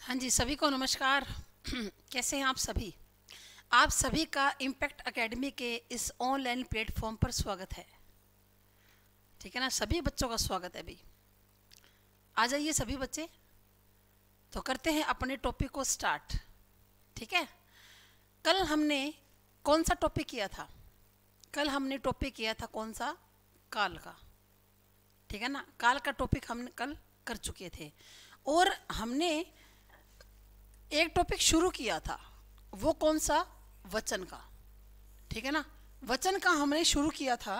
हाँ जी सभी को नमस्कार कैसे हैं आप सभी आप सभी का इम्पैक्ट एकेडमी के इस ऑनलाइन प्लेटफॉर्म पर स्वागत है ठीक है ना सभी बच्चों का स्वागत है भाई आ जाइए सभी बच्चे तो करते हैं अपने टॉपिक को स्टार्ट ठीक है कल हमने कौन सा टॉपिक किया था कल हमने टॉपिक किया था कौन सा काल का ठीक है ना काल का टॉपिक हमने कल कर चुके थे और हमने एक टॉपिक शुरू किया था वो कौन सा वचन का ठीक है ना वचन का हमने शुरू किया था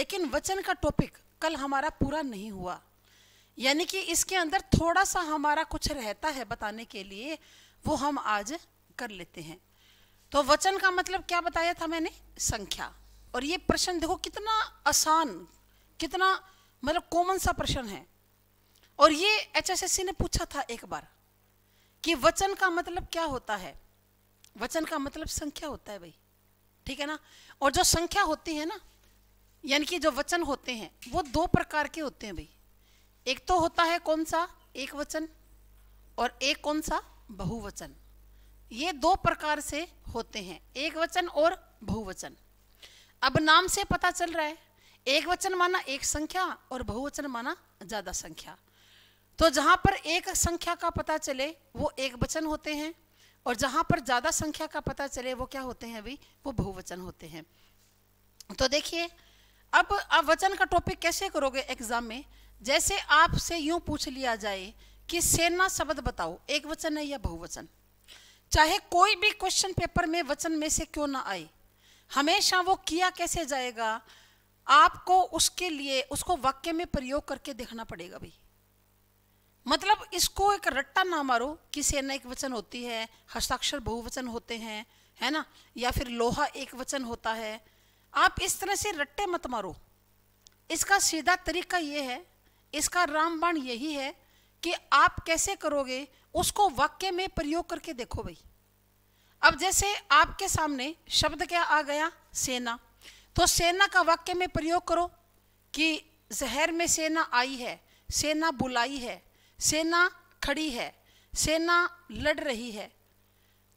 लेकिन वचन का टॉपिक कल हमारा पूरा नहीं हुआ यानी कि इसके अंदर थोड़ा सा हमारा कुछ रहता है बताने के लिए वो हम आज कर लेते हैं तो वचन का मतलब क्या बताया था मैंने संख्या और ये प्रश्न देखो कितना आसान कितना मतलब कॉमन सा प्रश्न है और ये एचएसएससी ने पूछा था एक बार कि वचन का मतलब क्या होता है वचन का मतलब संख्या होता है भाई ठीक है ना और जो संख्या होती है ना यानी कि जो वचन होते हैं वो दो प्रकार के होते हैं भाई एक तो होता है कौन सा एक वचन और एक कौन सा बहुवचन ये दो प्रकार से होते हैं एक वचन और बहुवचन अब नाम से पता चल रहा है एक वचन माना एक संख्या और बहुवचन माना ज्यादा संख्या तो जहां पर एक संख्या का पता चले वो एक वचन होते हैं और जहां पर ज्यादा संख्या का पता चले वो क्या होते हैं अभी वो बहुवचन होते हैं तो देखिए अब आप वचन का टॉपिक कैसे करोगे एग्जाम में जैसे आपसे यूं पूछ लिया जाए कि सेना शब्द बताओ एक वचन है या बहुवचन चाहे कोई भी क्वेश्चन पेपर में वचन में से क्यों ना आए हमेशा वो किया कैसे जाएगा आपको उसके लिए उसको वाक्य में प्रयोग करके देखना पड़ेगा भाई मतलब इसको एक रट्टा ना मारो कि सेना एक वचन होती है हस्ताक्षर बहुवचन होते हैं है ना या फिर लोहा एक वचन होता है आप इस तरह से रट्टे मत मारो इसका सीधा तरीका ये है इसका रामबाण यही है कि आप कैसे करोगे उसको वाक्य में प्रयोग करके देखो भाई अब जैसे आपके सामने शब्द क्या आ गया सेना तो सेना का वाक्य में प्रयोग करो कि जहर में सेना आई है सेना बुलाई है सेना खड़ी है सेना लड़ रही है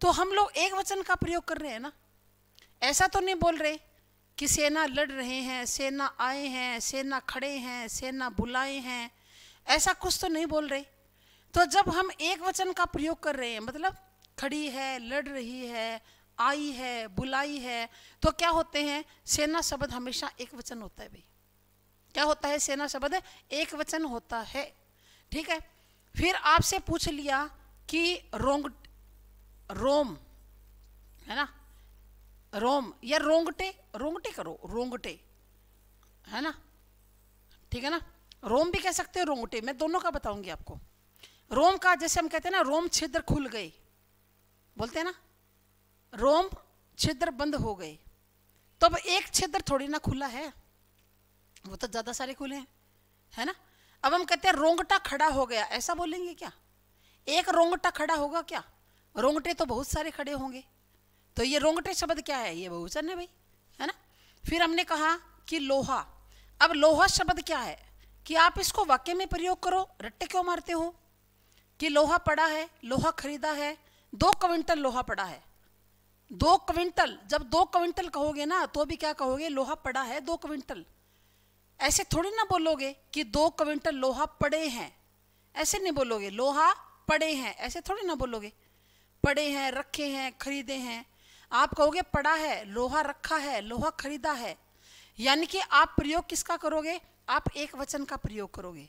तो हम लोग एक वचन का प्रयोग कर रहे हैं ना ऐसा तो नहीं बोल रहे कि सेना लड़ रहे हैं सेना आए हैं सेना खड़े हैं सेना बुलाए हैं ऐसा कुछ तो नहीं बोल रहे तो जब हम एक वचन का प्रयोग कर रहे हैं मतलब खड़ी है लड़ रही है आई है बुलाई है तो क्या होते हैं सेना शब्द हमेशा एक वचन होता है भाई क्या होता है सेना शब्द एक वचन होता है ठीक है फिर आपसे पूछ लिया कि रोंग रोम है ना रोम या रोंगटे रोंगटे करो रोंगटे है ना ठीक है ना रोम भी कह सकते हो रोंगटे मैं दोनों का बताऊंगी आपको रोम का जैसे हम कहते हैं ना रोम छिद्र खुल गए बोलते हैं ना रोम छिद्र बंद हो गए तो अब एक छिद्र थोड़ी ना खुला है वो तो ज़्यादा सारे खुले हैं है ना अब हम कहते हैं रोंगटा खड़ा हो गया ऐसा बोलेंगे क्या एक रोंगटा खड़ा होगा क्या रोंगटे तो बहुत सारे खड़े होंगे तो ये रोंगटे शब्द क्या है ये बहुचन है भाई है ना फिर हमने कहा कि लोहा अब लोहा शब्द क्या है कि आप इसको वाक्य में प्रयोग करो रट्टे क्यों मारते हो कि लोहा पड़ा है लोहा खरीदा है दो क्विंटल लोहा पड़ा है दो क्विंटल जब दो क्विंटल कहोगे ना तो भी क्या कहोगे लोहा पड़ा है दो क्विंटल ऐसे थोड़ी ना बोलोगे कि दो क्विंटल लोहा पड़े हैं ऐसे नहीं बोलोगे लोहा पड़े हैं ऐसे थोड़ी ना बोलोगे पड़े हैं रखे हैं खरीदे हैं आप कहोगे पड़ा है लोहा रखा है लोहा खरीदा है यानी कि आप प्रयोग किसका करोगे आप एक वचन का प्रयोग करोगे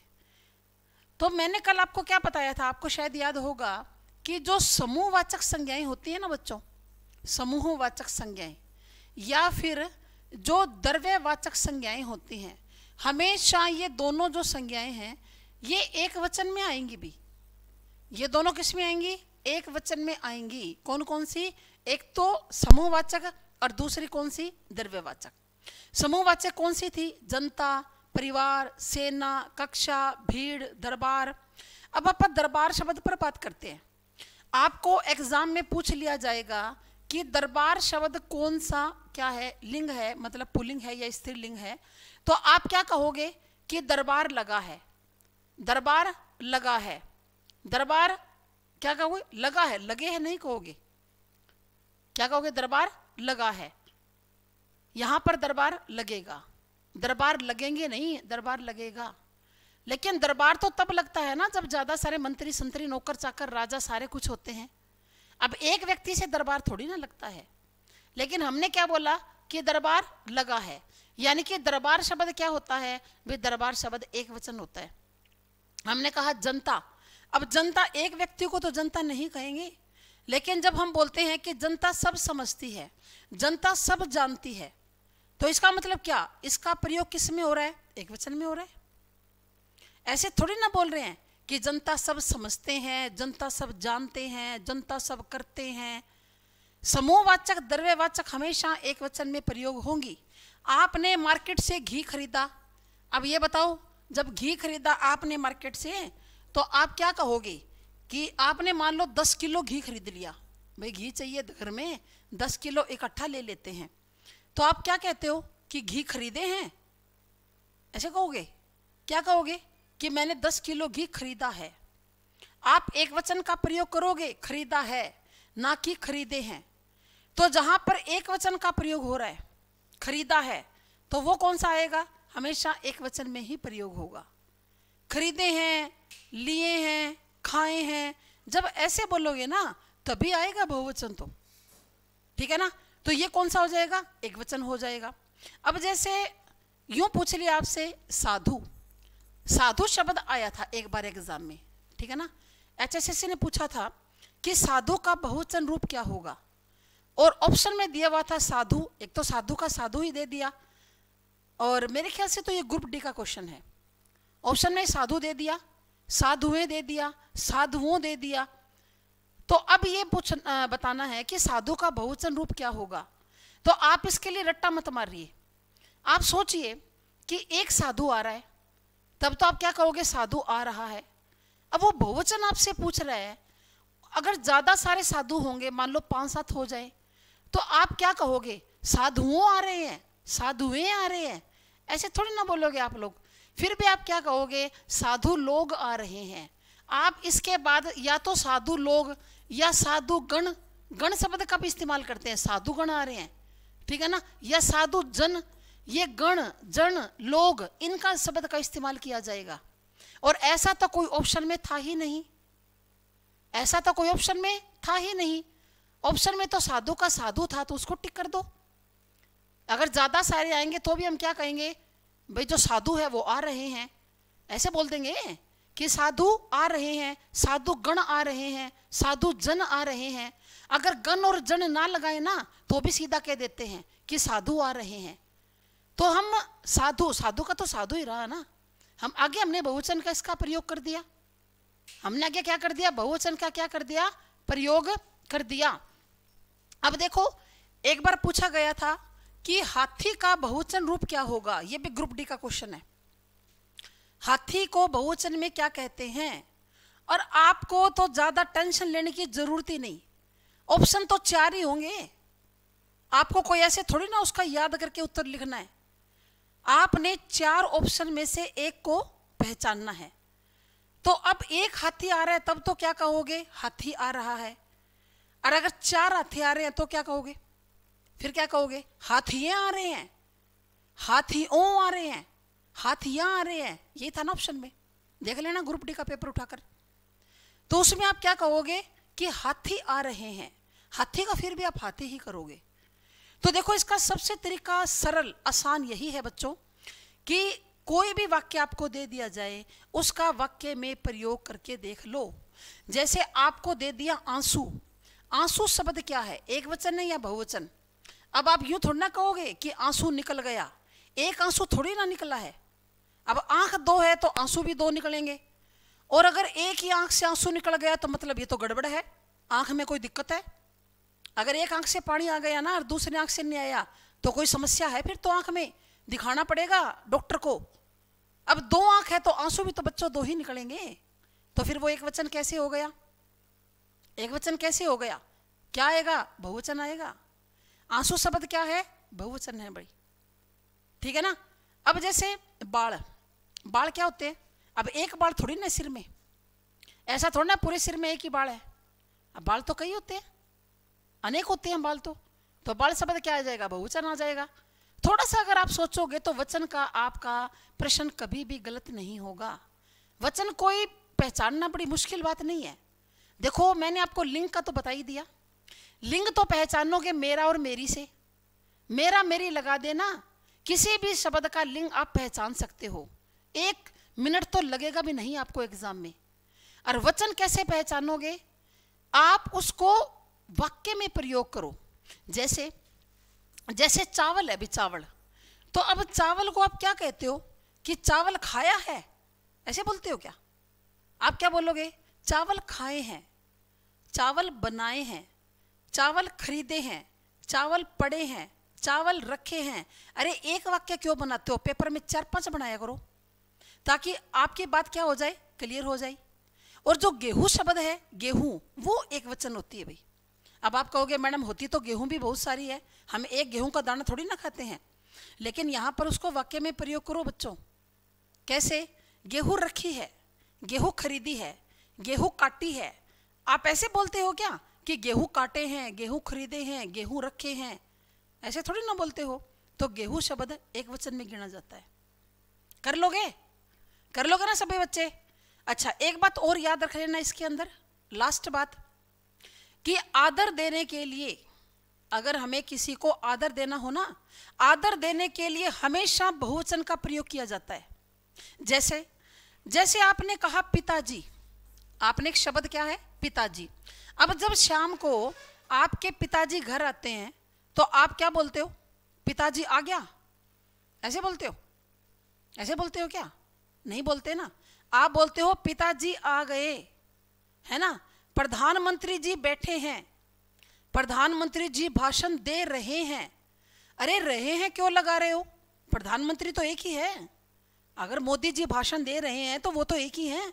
तो मैंने कल आपको क्या बताया था आपको शायद याद होगा कि जो समूहवाचक संज्ञाएं होती है ना बच्चों समूहवाचक संज्ञाएं या फिर जो द्रव्यवाचक संज्ञाएं होती हैं हमेशा ये दोनों जो संज्ञाएं हैं ये एक वचन में आएंगी भी ये दोनों किस में आएंगी एक वचन में आएंगी कौन कौन सी एक तो समूहवाचक और दूसरी कौन सी द्रव्यवाचक समूहवाचक कौन सी थी जनता परिवार सेना कक्षा भीड़ दरबार अब आप दरबार शब्द पर बात करते हैं आपको एग्जाम में पूछ लिया जाएगा कि दरबार शब्द कौन सा क्या है लिंग है मतलब पुलिंग है या स्त्रीलिंग है तो आप क्या कहोगे कि दरबार लगा है दरबार लगा है दरबार क्या कहोगे लगा है लगे है नहीं कहोगे क्या कहोगे दरबार लगा है यहां पर दरबार लगेगा दरबार लगेंगे नहीं दरबार लगेगा लेकिन दरबार तो तब लगता है ना जब ज्यादा सारे मंत्री संतरी नौकर चाकर राजा सारे कुछ होते हैं अब एक व्यक्ति से दरबार थोड़ी ना लगता है लेकिन हमने क्या बोला कि दरबार लगा है यानी कि दरबार शब्द क्या होता है भाई दरबार शब्द एक वचन होता है हमने कहा जनता अब जनता एक व्यक्ति को तो जनता नहीं कहेंगे लेकिन जब हम बोलते हैं कि जनता सब समझती है जनता सब जानती है तो इसका मतलब क्या इसका प्रयोग किस में हो रहा है एक वचन में हो रहा है ऐसे थोड़ी ना बोल रहे हैं कि जनता सब समझते हैं जनता सब जानते हैं जनता सब करते हैं समूहवाचक द्रव्यवाचक हमेशा एक वचन में प्रयोग होंगी आपने मार्केट से घी खरीदा अब ये बताओ जब घी खरीदा आपने मार्केट से तो आप क्या कहोगे कि आपने मान लो दस किलो घी खरीद लिया भाई घी चाहिए तो घर में दस किलो इकट्ठा ले लेते हैं तो आप क्या कहते हो कि घी खरीदे हैं ऐसे कहोगे क्या कहोगे कि मैंने दस किलो घी खरीदा है आप एक वचन का प्रयोग करोगे खरीदा है ना कि खरीदे हैं तो जहां पर एक वचन का प्रयोग हो रहा है खरीदा है तो वो कौन सा आएगा हमेशा एक वचन में ही प्रयोग होगा खरीदे हैं लिए हैं खाए हैं जब ऐसे बोलोगे ना तभी आएगा बहुवचन तो ठीक है ना तो ये कौन सा हो जाएगा एक वचन हो जाएगा अब जैसे यूं पूछ लिया आपसे साधु साधु शब्द आया था एक बार एग्जाम में ठीक है ना एचएसएससी ने पूछा था कि साधु का बहुचन रूप क्या होगा और ऑप्शन में दिया हुआ था साधु एक तो साधु का साधु ही दे दिया और मेरे ख्याल से तो ये ग्रुप डी का क्वेश्चन है ऑप्शन में साधु दे दिया साधुएं दे दिया साधुओं दे दिया तो अब ये पूछ बताना है कि साधु का बहुचन रूप क्या होगा तो आप इसके लिए रट्टा मत मारिए आप सोचिए कि एक साधु आ रहा है तब तो आप क्या कहोगे साधु आ रहा है अब वो बहुवचन आपसे पूछ रहा है अगर ज़्यादा सारे साधु होंगे मान लो पांच सात हो जाए तो आप क्या कहोगे साधुओं आ रहे हैं साधुएं आ रहे हैं ऐसे थोड़ी ना बोलोगे आप लोग फिर भी आप क्या कहोगे साधु लोग आ रहे हैं आप इसके बाद या तो साधु लोग या साधु गण गण शब्द का भी इस्तेमाल करते हैं साधु गण आ रहे हैं ठीक है ना या साधु जन ये गण जन लोग इनका शब्द का इस्तेमाल किया जाएगा और ऐसा तो कोई ऑप्शन में था ही नहीं ऐसा तो कोई ऑप्शन में था ही नहीं ऑप्शन में तो साधु का साधु था तो उसको टिक कर दो अगर ज़्यादा सारे आएंगे तो भी हम क्या कहेंगे भाई जो साधु है वो आ रहे हैं ऐसे बोल देंगे कि साधु आ रहे हैं साधु गण आ रहे हैं साधु जन आ रहे हैं अगर गण और जन ना लगाए ना तो भी सीधा कह देते हैं कि साधु आ रहे हैं तो हम साधु साधु का तो साधु ही रहा ना हम आगे हमने बहुवचन का इसका प्रयोग कर दिया हमने आगे क्या कर दिया बहुवचन का क्या कर दिया प्रयोग कर दिया अब देखो एक बार पूछा गया था कि हाथी का बहुवचन रूप क्या होगा यह भी ग्रुप डी का क्वेश्चन है हाथी को बहुवचन में क्या कहते हैं और आपको तो ज्यादा टेंशन लेने की जरूरत ही नहीं ऑप्शन तो चार ही होंगे आपको कोई ऐसे थोड़ी ना उसका याद करके उत्तर लिखना है आपने चार ऑप्शन में से एक को पहचानना है तो अब एक हाथी आ रहा है तब तो क्या कहोगे हाथी आ रहा है और अगर चार हाथी आ रहे हैं तो क्या कहोगे फिर क्या कहोगे हाथिये आ रहे हैं हाथियों आ रहे हैं हाथिया आ रहे हैं ये था ना ऑप्शन में देख लेना ग्रुप डी का पेपर उठाकर तो उसमें आप क्या कहोगे कि हाथी आ रहे हैं हाथी का फिर भी आप हाथी ही करोगे तो देखो इसका सबसे तरीका सरल आसान यही है बच्चों कि कोई भी वाक्य आपको दे दिया जाए उसका वाक्य में प्रयोग करके देख लो जैसे आपको दे दिया आंसू आंसू शब्द क्या है एक वचन है या बहुवचन अब आप यूं थोड़ा ना कहोगे कि आंसू निकल गया एक आंसू थोड़ी ना निकला है अब आंख दो है तो आंसू भी दो निकलेंगे और अगर एक ही आंख से आंसू निकल गया तो मतलब ये तो गड़बड़ है आंख में कोई दिक्कत है अगर एक आंख से पानी आ गया ना और दूसरी आंख से नहीं आया तो कोई समस्या है फिर तो आंख में दिखाना पड़ेगा डॉक्टर को अब दो आंख है तो आंसू भी तो बच्चों दो ही निकलेंगे तो फिर वो एक वचन कैसे हो गया एक वचन कैसे हो गया क्या आएगा बहुवचन आएगा आंसू शब्द क्या है बहुवचन है भाई ठीक है ना अब जैसे बाढ़ बाढ़ क्या होते हैं अब एक बाढ़ थोड़ी ना सिर में ऐसा थोड़ा ना पूरे सिर में एक ही बाढ़ है अब बाल तो कई होते हैं अनेक होते हैं बाल तो तो बाल शब्द क्या आ जाएगा बहुवचन आ जाएगा थोड़ा सा अगर आप सोचोगे तो वचन का आपका प्रश्न कभी भी गलत नहीं होगा वचन कोई पहचानना बड़ी मुश्किल बात नहीं है देखो मैंने आपको लिंग का तो बता ही दिया लिंग तो पहचानोगे मेरा और मेरी से मेरा मेरी लगा देना किसी भी शब्द का लिंग आप पहचान सकते हो एक मिनट तो लगेगा भी नहीं आपको एग्जाम में और वचन कैसे पहचानोगे आप उसको वाक्य में प्रयोग करो जैसे जैसे चावल है अभी चावल तो अब चावल को आप क्या कहते हो कि चावल खाया है ऐसे बोलते हो क्या आप क्या बोलोगे चावल खाए हैं चावल बनाए हैं चावल खरीदे हैं चावल पड़े हैं चावल रखे हैं अरे एक वाक्य क्यों बनाते हो पेपर में चार पांच बनाया करो ताकि आपकी बात क्या हो जाए क्लियर हो जाए और जो गेहूं शब्द है गेहूं वो एक वचन होती है भाई अब आप कहोगे मैडम होती तो गेहूं भी बहुत सारी है हम एक गेहूं का दाना थोड़ी ना खाते हैं लेकिन यहाँ पर उसको वाक्य में प्रयोग करो बच्चों कैसे गेहूं रखी है गेहूं खरीदी है गेहूं काटी है आप ऐसे बोलते हो क्या कि गेहूं काटे हैं गेहूं खरीदे हैं गेहूं रखे हैं ऐसे थोड़ी ना बोलते हो तो गेहूं शब्द एक वचन में गिना जाता है कर लोगे कर लोगे ना सभी बच्चे अच्छा एक बात और याद रख लेना इसके अंदर लास्ट बात कि आदर देने के लिए अगर हमें किसी को आदर देना हो ना आदर देने के लिए हमेशा बहुवचन का प्रयोग किया जाता है जैसे जैसे आपने कहा पिताजी आपने एक शब्द क्या है पिताजी अब जब शाम को आपके पिताजी घर आते हैं तो आप क्या बोलते हो पिताजी आ गया ऐसे बोलते हो ऐसे बोलते हो क्या नहीं बोलते ना आप बोलते हो पिताजी आ गए है ना प्रधानमंत्री जी बैठे हैं प्रधानमंत्री जी भाषण दे रहे हैं अरे रहे हैं क्यों लगा रहे हो प्रधानमंत्री तो एक ही है अगर मोदी जी भाषण दे रहे हैं तो वो तो एक ही है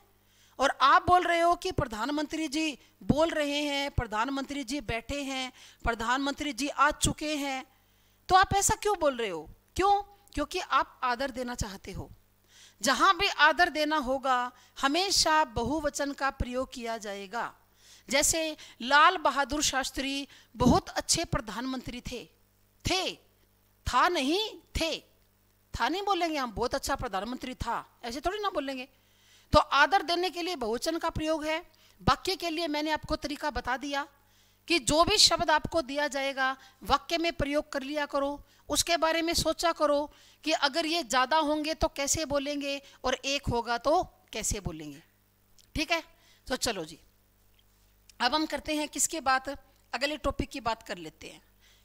और आप बोल रहे हो कि प्रधानमंत्री जी बोल रहे हैं प्रधानमंत्री जी बैठे हैं प्रधानमंत्री जी आ चुके हैं तो आप ऐसा क्यों बोल रहे हो क्यों क्योंकि आप आदर देना चाहते हो जहां भी आदर देना होगा हमेशा बहुवचन का प्रयोग किया जाएगा जैसे लाल बहादुर शास्त्री बहुत अच्छे प्रधानमंत्री थे थे था नहीं थे था नहीं बोलेंगे हम बहुत अच्छा प्रधानमंत्री था ऐसे थोड़ी ना बोलेंगे तो आदर देने के लिए बहुवचन का प्रयोग है वाक्य के लिए मैंने आपको तरीका बता दिया कि जो भी शब्द आपको दिया जाएगा वाक्य में प्रयोग कर लिया करो उसके बारे में सोचा करो कि अगर ये ज़्यादा होंगे तो कैसे बोलेंगे और एक होगा तो कैसे बोलेंगे ठीक है तो चलो जी अब हम करते हैं किसके बात अगले टॉपिक की बात कर लेते हैं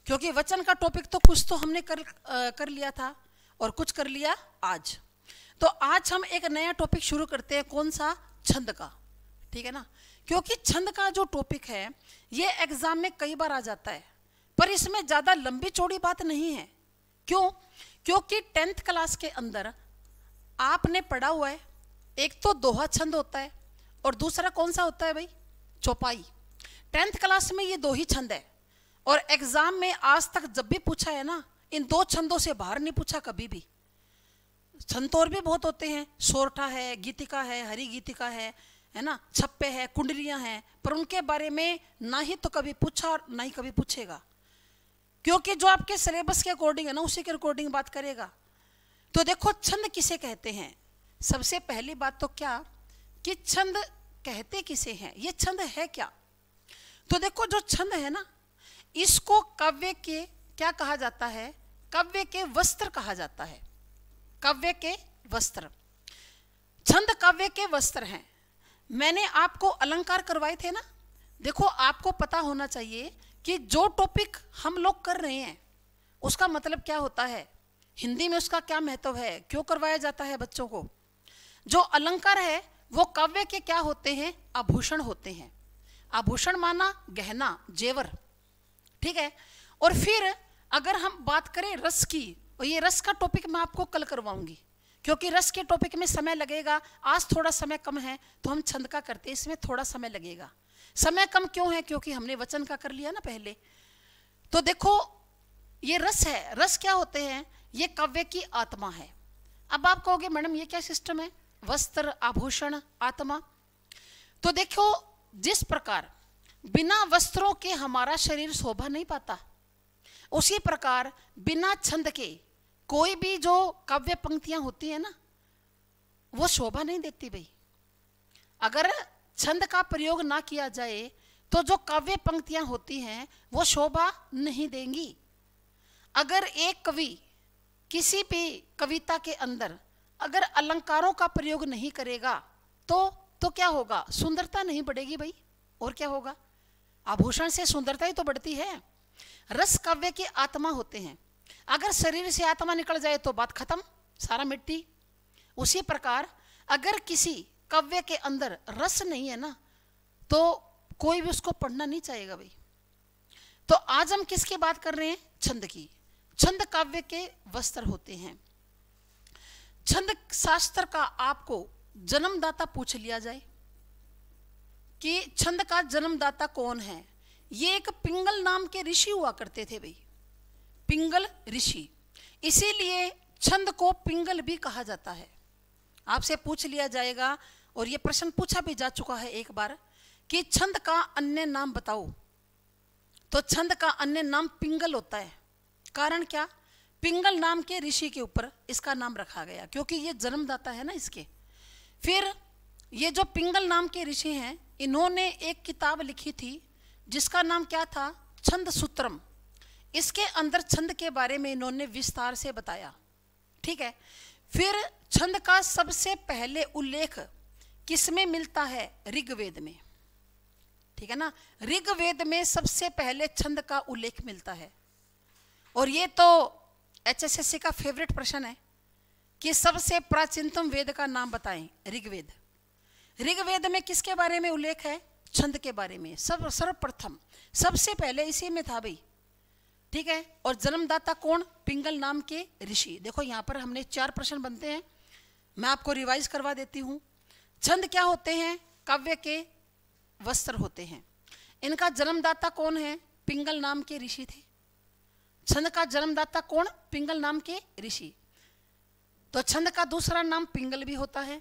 क्योंकि वचन का टॉपिक तो कुछ तो हमने कर आ, कर लिया था और कुछ कर लिया आज तो आज हम एक नया टॉपिक शुरू करते हैं कौन सा छंद का ठीक है ना क्योंकि छंद का जो टॉपिक है ये एग्जाम में कई बार आ जाता है पर इसमें ज़्यादा लंबी चौड़ी बात नहीं है क्यों क्योंकि टेंथ क्लास के अंदर आपने पढ़ा हुआ है एक तो दोहा छंद होता है और दूसरा कौन सा होता है भाई चौपाई टेंथ क्लास में ये दो ही छंद है और एग्जाम में आज तक जब भी पूछा है ना इन दो छंदों से बाहर नहीं पूछा कभी भी छंद तो और भी बहुत होते हैं सोरठा है गीतिका है हरी गीतिका है है ना छप्पे है कुंडलियां हैं पर उनके बारे में ना ही तो कभी पूछा और ना ही कभी पूछेगा क्योंकि जो आपके सिलेबस के अकॉर्डिंग है ना उसी के अकॉर्डिंग बात करेगा तो देखो छंद किसे कहते हैं सबसे पहली बात तो क्या कि छंद कहते किसे हैं ये छंद है क्या तो देखो जो छंद है ना इसको कव्य के क्या कहा जाता है कव्य के वस्त्र कहा जाता है कव्य के वस्त्र छंद कव्य के वस्त्र हैं मैंने आपको अलंकार करवाए थे ना देखो आपको पता होना चाहिए कि जो टॉपिक हम लोग कर रहे हैं उसका मतलब क्या होता है हिंदी में उसका क्या महत्व है क्यों करवाया जाता है बच्चों को जो अलंकार है वो काव्य के क्या होते हैं आभूषण होते हैं आभूषण माना गहना जेवर ठीक है और फिर अगर हम बात करें रस की और ये रस का टॉपिक मैं आपको कल करवाऊंगी क्योंकि रस के टॉपिक में समय लगेगा आज थोड़ा समय कम है तो हम छंद का करते इसमें थोड़ा समय लगेगा समय कम क्यों है क्योंकि हमने वचन का कर लिया ना पहले तो देखो ये रस है रस क्या होते हैं ये काव्य की आत्मा है अब आप कहोगे मैडम ये क्या सिस्टम है वस्त्र आभूषण आत्मा तो देखो जिस प्रकार बिना वस्त्रों के हमारा शरीर शोभा नहीं पाता उसी प्रकार बिना छंद के कोई भी जो काव्य पंक्तियां होती है ना वो शोभा नहीं देती भाई अगर छंद का प्रयोग ना किया जाए तो जो काव्य पंक्तियां होती हैं वो शोभा नहीं देंगी अगर एक कवि किसी भी कविता के अंदर अगर अलंकारों का प्रयोग नहीं करेगा तो तो क्या होगा सुंदरता नहीं बढ़ेगी भाई और क्या होगा आभूषण से सुंदरता ही तो बढ़ती है रस काव्य के आत्मा होते हैं अगर शरीर से आत्मा निकल जाए तो बात खत्म सारा मिट्टी उसी प्रकार अगर किसी काव्य के अंदर रस नहीं है ना तो कोई भी उसको पढ़ना नहीं चाहेगा भाई तो आज हम किसकी बात कर रहे हैं छंद की छंद काव्य के वस्त्र होते हैं छंद शास्त्र का आपको जन्मदाता पूछ लिया जाए कि छंद का जन्मदाता कौन है ये एक पिंगल नाम के ऋषि हुआ करते थे भाई पिंगल ऋषि इसीलिए छंद को पिंगल भी कहा जाता है आपसे पूछ लिया जाएगा और यह प्रश्न पूछा भी जा चुका है एक बार कि छंद का अन्य नाम बताओ तो छंद का अन्य नाम पिंगल होता है कारण क्या पिंगल नाम के ऋषि के ऊपर इसका नाम रखा गया क्योंकि ये जन्मदाता है ना इसके फिर ये जो पिंगल नाम के ऋषि हैं इन्होंने एक किताब लिखी थी जिसका नाम क्या था छंद सूत्रम इसके अंदर छंद के बारे में इन्होंने विस्तार से बताया ठीक है फिर छंद का सबसे पहले उल्लेख किसमें मिलता है ऋग्वेद में ठीक है ना ऋग्वेद में सबसे पहले छंद का उल्लेख मिलता है और ये तो एचएसएससी का फेवरेट प्रश्न है कि सबसे प्राचीनतम वेद का नाम बताएं ऋग्वेद ऋग्वेद में किसके बारे में उल्लेख है छंद के बारे में सब सर्वप्रथम सबसे पहले इसी में था भाई ठीक है और जन्मदाता कौन पिंगल नाम के ऋषि देखो यहाँ पर हमने चार प्रश्न बनते हैं मैं आपको रिवाइज करवा देती हूँ छंद क्या होते हैं काव्य के वस्त्र होते हैं इनका जन्मदाता कौन है पिंगल नाम के ऋषि थे छंद का जन्मदाता कौन पिंगल नाम के ऋषि तो छंद का दूसरा नाम पिंगल भी होता है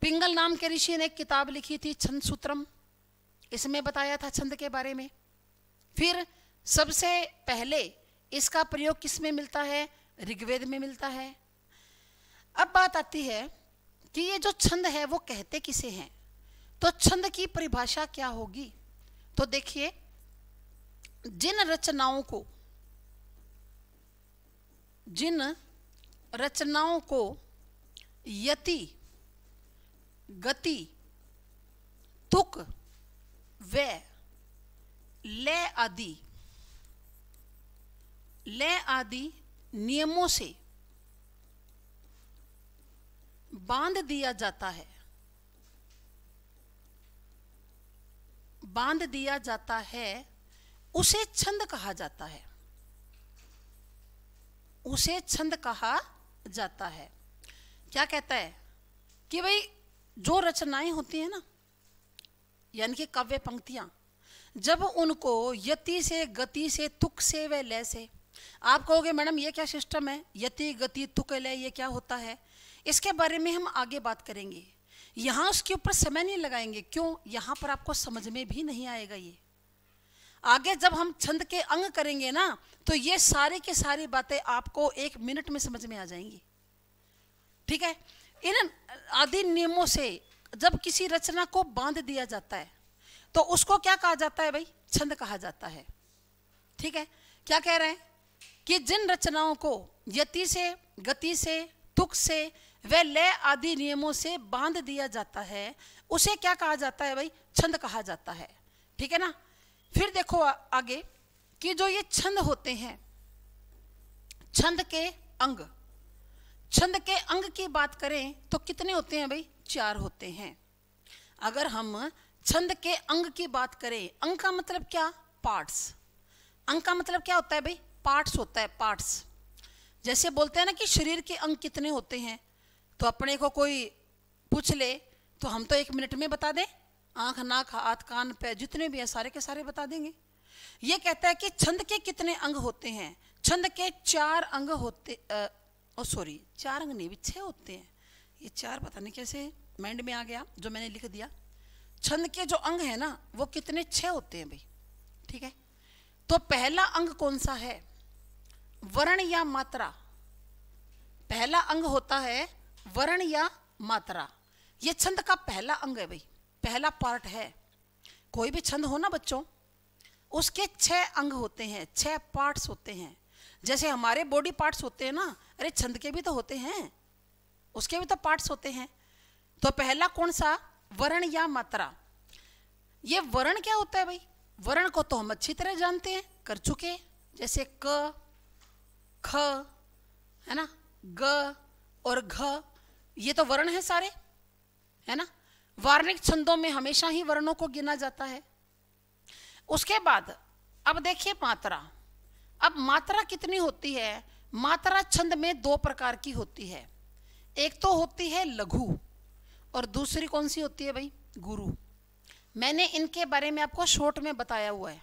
पिंगल नाम के ऋषि ने एक किताब लिखी थी छंद सूत्रम इसमें बताया था छंद के बारे में फिर सबसे पहले इसका प्रयोग किस में मिलता है ऋग्वेद में मिलता है अब बात आती है कि ये जो छंद है वो कहते किसे हैं तो छंद की परिभाषा क्या होगी तो देखिए जिन रचनाओं को जिन रचनाओं को यति गति तुक वे ले आदि लय आदि नियमों से बांध दिया जाता है बांध दिया जाता है उसे छंद कहा जाता है उसे छंद कहा जाता है क्या कहता है कि भाई जो रचनाएं होती हैं ना यानी कि काव्य पंक्तियां जब उनको यति से गति से तुक से व लय से आप कहोगे मैडम ये क्या सिस्टम है यति गति तुक लय ये क्या होता है इसके बारे में हम आगे बात करेंगे यहाँ उसके ऊपर समय नहीं लगाएंगे क्यों यहाँ पर आपको समझ में भी नहीं आएगा ये आगे जब हम छंद के अंग करेंगे ना तो ये सारी के सारी बातें आपको एक मिनट में समझ में आ जाएंगी ठीक है इन आदि नियमों से जब किसी रचना को बांध दिया जाता है तो उसको क्या कहा जाता है भाई छंद कहा जाता है ठीक है क्या कह रहे हैं कि जिन रचनाओं को यति से गति से तुक से व लय आदि नियमों से बांध दिया जाता है उसे क्या कहा जाता है भाई छंद कहा जाता है ठीक है ना फिर देखो आगे कि जो ये छंद होते हैं छंद के अंग छंद के अंग की बात करें तो कितने होते हैं भाई चार होते हैं अगर हम छंद के अंग की बात करें अंग का मतलब क्या पार्ट्स अंग का मतलब क्या होता है भाई पार्ट्स होता है पार्ट्स जैसे बोलते हैं ना कि शरीर के अंग कितने होते हैं तो अपने को कोई पूछ ले तो हम तो एक मिनट में बता दें आंख नाक हाथ कान पैर जितने भी हैं सारे के सारे बता देंगे ये कहता है कि छंद के कितने अंग होते हैं छंद के चार अंग होते ओ सॉरी चार अंग नहीं भी छः होते हैं ये चार पता नहीं कैसे माइंड में आ गया जो मैंने लिख दिया छंद के जो अंग है ना वो कितने छः होते हैं भाई ठीक है तो पहला अंग कौन सा है वर्ण या मात्रा पहला अंग होता है वर्ण या मात्रा ये छंद का पहला अंग है भाई पहला पार्ट है कोई भी छंद हो ना बच्चों उसके छह अंग होते हैं छह पार्ट्स होते हैं जैसे हमारे बॉडी पार्ट्स होते हैं ना अरे छंद के भी तो होते हैं उसके भी तो पार्ट्स होते हैं तो पहला कौन सा वर्ण या मात्रा ये वर्ण क्या होता है भाई वर्ण को तो हम अच्छी तरह जानते हैं कर चुके जैसे क ख है ना ग और घ ये तो वर्ण है सारे है ना वार्णिक छंदों में हमेशा ही वर्णों को गिना जाता है उसके बाद अब देखिए मात्रा अब मात्रा कितनी होती है मात्रा छंद में दो प्रकार की होती है एक तो होती है लघु और दूसरी कौन सी होती है भाई गुरु मैंने इनके बारे में आपको शॉर्ट में बताया हुआ है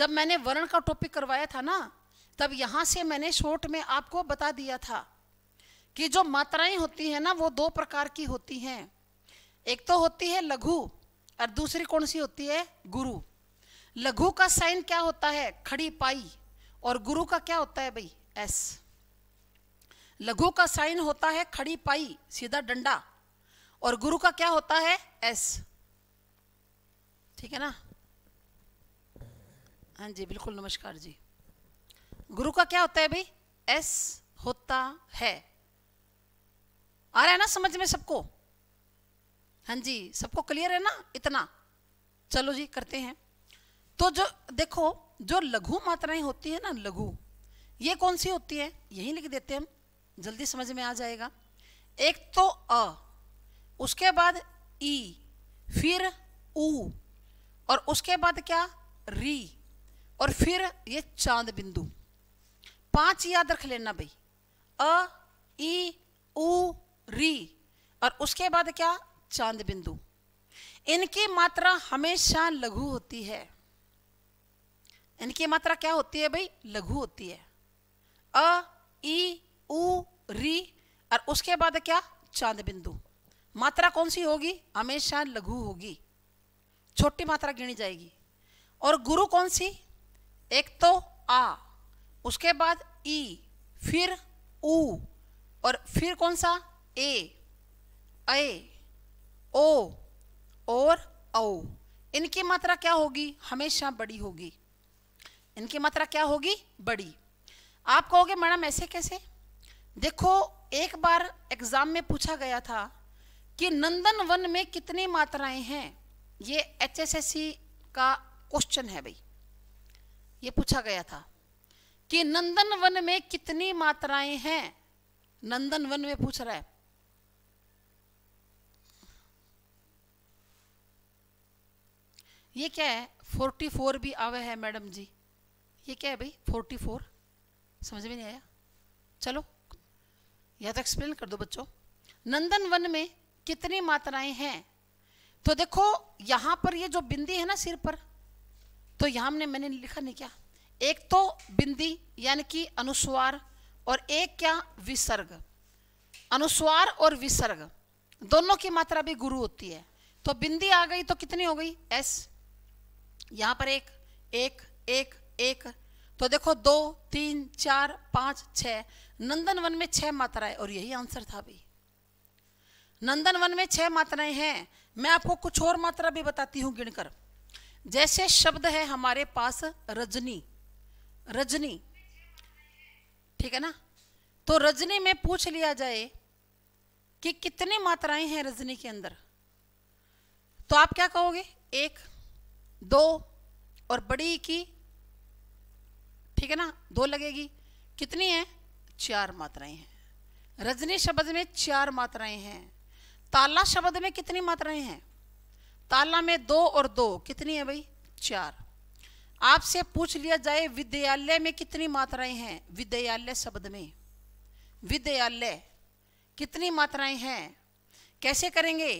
जब मैंने वर्ण का टॉपिक करवाया था ना तब यहां से मैंने शॉर्ट में आपको बता दिया था कि जो मात्राएं होती हैं ना वो दो प्रकार की होती हैं एक तो होती है लघु और दूसरी कौन सी होती है गुरु लघु का साइन क्या होता है खड़ी पाई और गुरु का क्या होता है भाई एस लघु का साइन होता है खड़ी पाई सीधा डंडा और गुरु का क्या होता है एस ठीक है ना हाँ जी बिल्कुल नमस्कार जी गुरु का क्या होता है भाई एस होता है आ रहा है ना समझ में सबको हाँ जी सबको क्लियर है ना इतना चलो जी करते हैं तो जो देखो जो लघु मात्राएं होती है ना लघु ये कौन सी होती है यही लिख देते हैं हम जल्दी समझ में आ जाएगा एक तो अ उसके बाद ई फिर ऊ और उसके बाद क्या री और फिर ये चांद बिंदु पांच याद रख लेना भाई अ ई ऊ री और उसके बाद क्या चांद बिंदु इनकी मात्रा हमेशा लघु होती है इनकी मात्रा क्या होती है भाई लघु होती है अ ई उ री और उसके बाद क्या चांद बिंदु मात्रा कौन सी होगी हमेशा लघु होगी छोटी मात्रा गिनी जाएगी और गुरु कौन सी एक तो आ उसके बाद ई फिर ऊ और फिर कौन सा ए ए ओ और औ इनकी मात्रा क्या होगी हमेशा बड़ी होगी इनकी मात्रा क्या होगी बड़ी आप कहोगे मैडम ऐसे कैसे देखो एक बार एग्जाम में पूछा गया था कि नंदन वन में कितनी मात्राएं हैं ये एचएसएससी का क्वेश्चन है भाई ये पूछा गया था कि नंदन वन में कितनी मात्राएं हैं नंदन वन में पूछ रहा है ये क्या है फोर्टी फोर भी आवे है मैडम जी ये क्या है भाई फोर्टी फोर समझ में नहीं आया चलो या तो एक्सप्लेन कर दो बच्चों नंदन वन में कितनी मात्राएं हैं तो देखो यहाँ पर ये जो बिंदी है ना सिर पर तो यहाँ हमने मैंने लिखा नहीं क्या एक तो बिंदी यानी कि अनुस्वार और एक क्या विसर्ग अनुस्वार और विसर्ग दोनों की मात्रा भी गुरु होती है तो बिंदी आ गई तो कितनी हो गई एस यहाँ पर एक एक एक एक तो देखो दो तीन चार पांच छ नंदन वन में छह मात्राएं और यही आंसर था भाई नंदन वन में छह मात्राएं हैं मैं आपको कुछ और मात्रा भी बताती हूं गिनकर जैसे शब्द है हमारे पास रजनी रजनी ठीक है ना तो रजनी में पूछ लिया जाए कि कितनी मात्राएं हैं रजनी के अंदर तो आप क्या कहोगे एक दो और बड़ी की ठीक है ना दो लगेगी कितनी है चार मात्राएं हैं रजनी शब्द में चार मात्राएं हैं ताला शब्द में कितनी मात्राएं हैं ताला में दो और दो कितनी है भाई चार आपसे पूछ लिया जाए विद्यालय में कितनी मात्राएं हैं विद्यालय शब्द में विद्यालय कितनी मात्राएं हैं कैसे करेंगे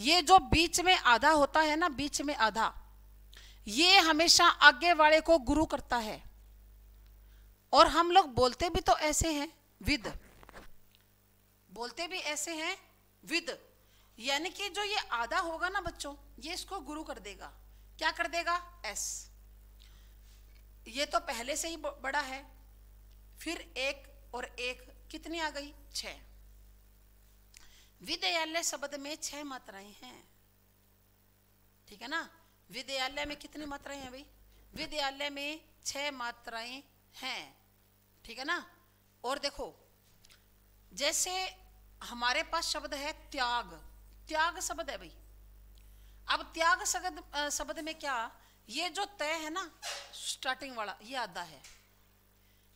ये जो बीच में आधा होता है ना बीच में आधा ये हमेशा आगे वाले को गुरु करता है और हम लोग बोलते भी तो ऐसे हैं विद बोलते भी ऐसे हैं विद यानी कि जो ये आधा होगा ना बच्चों ये इसको गुरु कर देगा क्या कर देगा एस ये तो पहले से ही बड़ा है फिर एक और एक कितनी आ गई छ विद्यालय शब्द में छह मात्राएं हैं ठीक है ना विद्यालय में कितनी मात्राएं हैं भाई विद्यालय में छह मात्राएं हैं ठीक है ना और देखो जैसे हमारे पास शब्द है त्याग त्याग शब्द है भाई अब त्याग शब्द शब्द में क्या ये जो तय है ना स्टार्टिंग वाला ये आधा है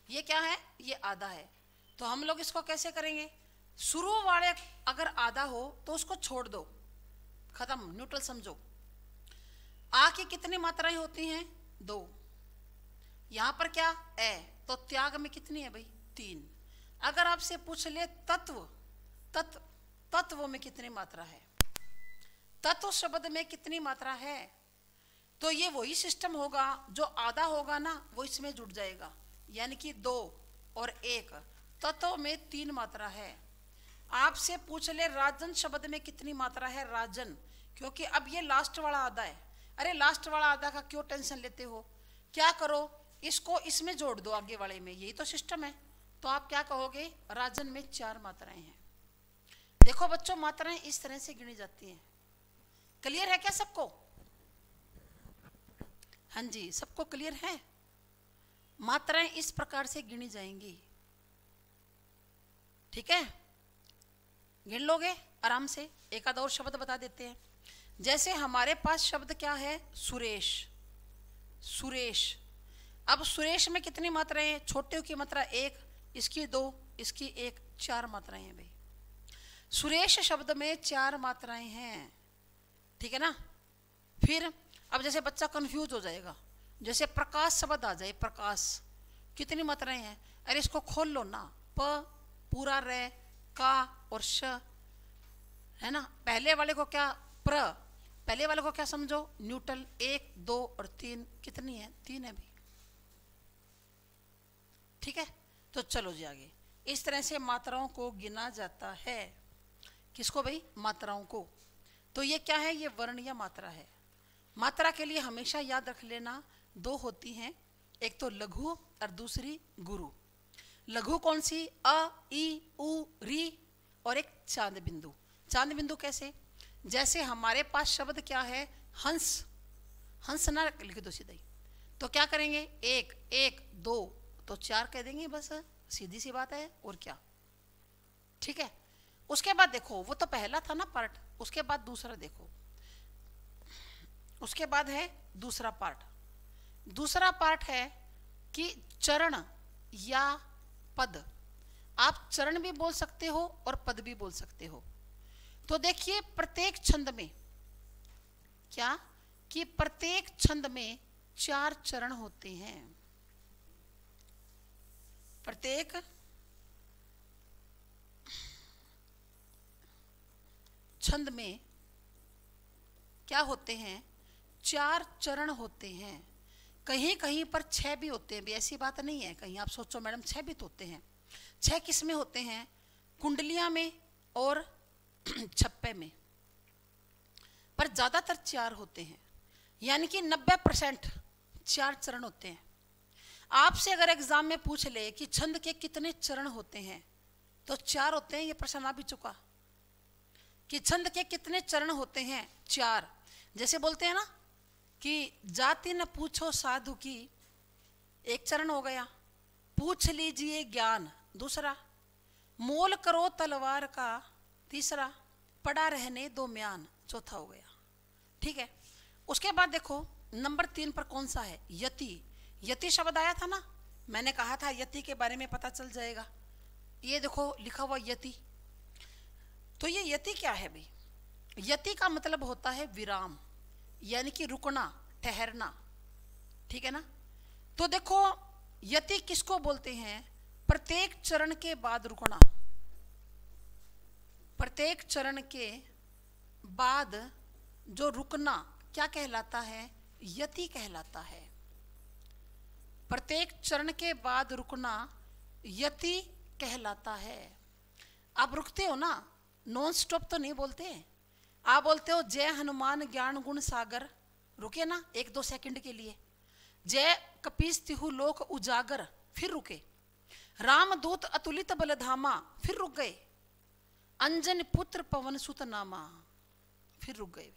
ये क्या है ये आधा है तो हम लोग इसको कैसे करेंगे शुरू वाले अगर आधा हो तो उसको छोड़ दो खत्म न्यूट्रल समझो आ की कितनी मात्राएं होती हैं दो यहां पर क्या ए तो त्याग में कितनी है भाई तीन अगर आपसे पूछ ले तत्व तत्व तत्व में कितनी मात्रा है तत्व शब्द में कितनी मात्रा है तो ये वही सिस्टम होगा जो आधा होगा ना वो इसमें जुट जाएगा यानी कि दो और एक तत्व में तीन मात्रा है आपसे पूछ ले राजन शब्द में कितनी मात्रा है राजन क्योंकि अब ये लास्ट वाला आधा है अरे लास्ट वाला आधा का क्यों टेंशन लेते हो क्या करो इसको इसमें जोड़ दो आगे वाले में यही तो सिस्टम है तो आप क्या कहोगे राजन में चार मात्राएं हैं देखो बच्चों मात्राएं इस तरह से गिनी जाती हैं क्लियर है क्या सबको हाँ जी सबको क्लियर है मात्राएं इस प्रकार से गिनी जाएंगी ठीक है गिन लोगे आराम से एक आध और शब्द बता देते हैं जैसे हमारे पास शब्द क्या है सुरेश सुरेश अब सुरेश में कितनी मात्राएं हैं छोटे की मात्रा एक इसकी दो इसकी एक चार मात्राएं हैं भाई सुरेश शब्द में चार मात्राएं हैं ठीक है ना फिर अब जैसे बच्चा कंफ्यूज हो जाएगा जैसे प्रकाश शब्द आ जाए प्रकाश कितनी मात्राएं हैं अरे इसको खोल लो ना प पूरा र का और श है ना पहले वाले को क्या प्र पहले वाले को क्या समझो न्यूटन एक दो और तीन कितनी है तीन है भी ठीक है तो चलो जी आगे इस तरह से मात्राओं को गिना जाता है किसको भाई मात्राओं को तो ये क्या है ये वर्ण या मात्रा है मात्रा के लिए हमेशा याद रख लेना दो होती हैं एक तो लघु और दूसरी गुरु लघु कौन सी अ ई उ री और एक चांद बिंदु चांद बिंदु कैसे जैसे हमारे पास शब्द क्या है हंस हंस ना लिख दो सीधा ही तो क्या करेंगे एक एक दो तो चार कह देंगे बस सीधी सी बात है और क्या ठीक है उसके बाद देखो वो तो पहला था ना पार्ट उसके बाद दूसरा देखो उसके बाद है दूसरा पार्ट दूसरा पार्ट है कि चरण या पद आप चरण भी बोल सकते हो और पद भी बोल सकते हो तो देखिए प्रत्येक छंद में क्या कि प्रत्येक छंद में चार चरण होते हैं प्रत्येक छंद में क्या होते हैं चार चरण होते हैं कहीं कहीं पर छह भी होते हैं भी ऐसी बात नहीं है कहीं आप सोचो मैडम छह भी तो होते हैं छह किस में होते हैं कुंडलियां में और छप्पे में पर ज़्यादातर चार होते हैं यानी कि 90 परसेंट चार चरण होते हैं आपसे अगर एग्जाम में पूछ ले कि छंद के कितने चरण होते हैं तो चार होते हैं ये प्रश्न आ भी चुका कि छंद के कितने चरण होते हैं चार जैसे बोलते हैं ना कि जाति न पूछो साधु की एक चरण हो गया पूछ लीजिए ज्ञान दूसरा मोल करो तलवार का तीसरा पड़ा रहने दो म्यान चौथा हो गया ठीक है उसके बाद देखो नंबर तीन पर कौन सा है यति यति शब्द आया था ना मैंने कहा था यति के बारे में पता चल जाएगा ये देखो लिखा हुआ यति तो ये यति क्या है भाई यति का मतलब होता है विराम यानी कि रुकना ठहरना ठीक है ना तो देखो यति किसको बोलते हैं प्रत्येक चरण के बाद रुकना प्रत्येक चरण के बाद जो रुकना क्या कहलाता है यति कहलाता है प्रत्येक चरण के बाद रुकना यति कहलाता है आप रुकते हो ना नॉन स्टॉप तो नहीं बोलते आप बोलते हो जय हनुमान ज्ञान गुण सागर रुके ना एक दो सेकंड के लिए जय कपीस तिहु लोक उजागर फिर रुके रामदूत अतुलित बलधामा फिर रुक गए अंजन पुत्र पवन सुत नामा फिर रुक गए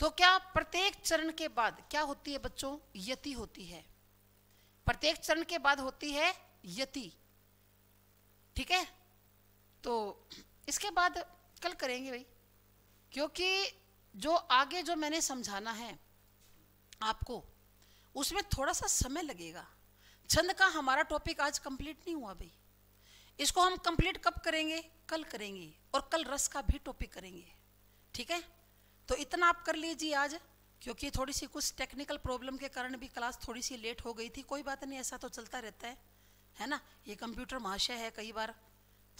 तो क्या प्रत्येक चरण के बाद क्या होती है बच्चों यति होती है प्रत्येक चरण के बाद होती है यति ठीक है तो इसके बाद कल करेंगे भाई क्योंकि जो आगे जो मैंने समझाना है आपको उसमें थोड़ा सा समय लगेगा छंद का हमारा टॉपिक आज कंप्लीट नहीं हुआ भाई इसको हम कंप्लीट कब करेंगे कल करेंगे और कल रस का भी टॉपिक करेंगे ठीक है तो इतना आप कर लीजिए आज क्योंकि थोड़ी सी कुछ टेक्निकल प्रॉब्लम के कारण भी क्लास थोड़ी सी लेट हो गई थी कोई बात नहीं ऐसा तो चलता रहता है है ना ये कंप्यूटर महाशय है कई बार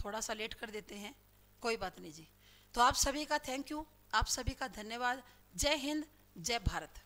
थोड़ा सा लेट कर देते हैं कोई बात नहीं जी तो आप सभी का थैंक यू आप सभी का धन्यवाद जय हिंद जय भारत